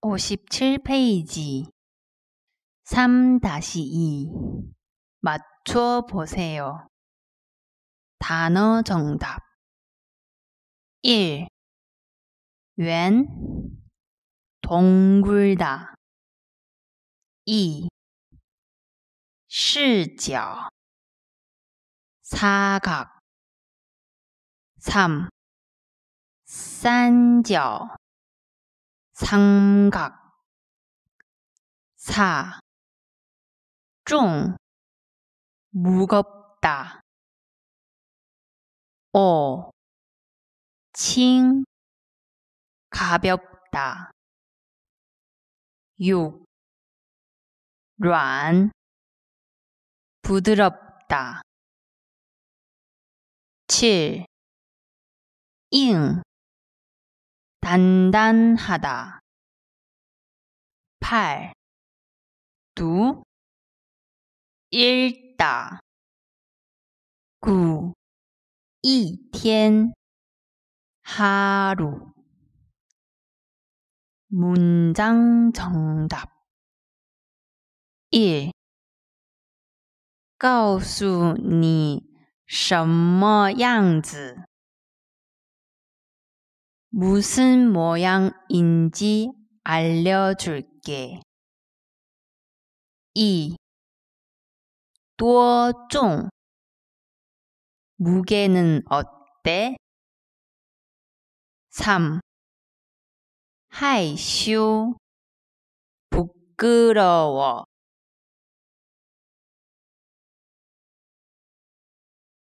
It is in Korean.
57페이지 3-2 맞춰 보세요. 단어 정답 1. 웬 동굴다 2. 시각 사각 3. 산적 삼각 사, 중, 무겁다. 오, 어, 칭, 가볍다. 육, 란, 부드럽다. 칠, 잉, 단단하다. 팔, 두, 읽다. 구, 一天, 하루. 문장 정답 1. 告诉你什么样子。 무슨 모양인지 알려줄게. 2. 多重 무게는 어때? 3. 害羞 부끄러워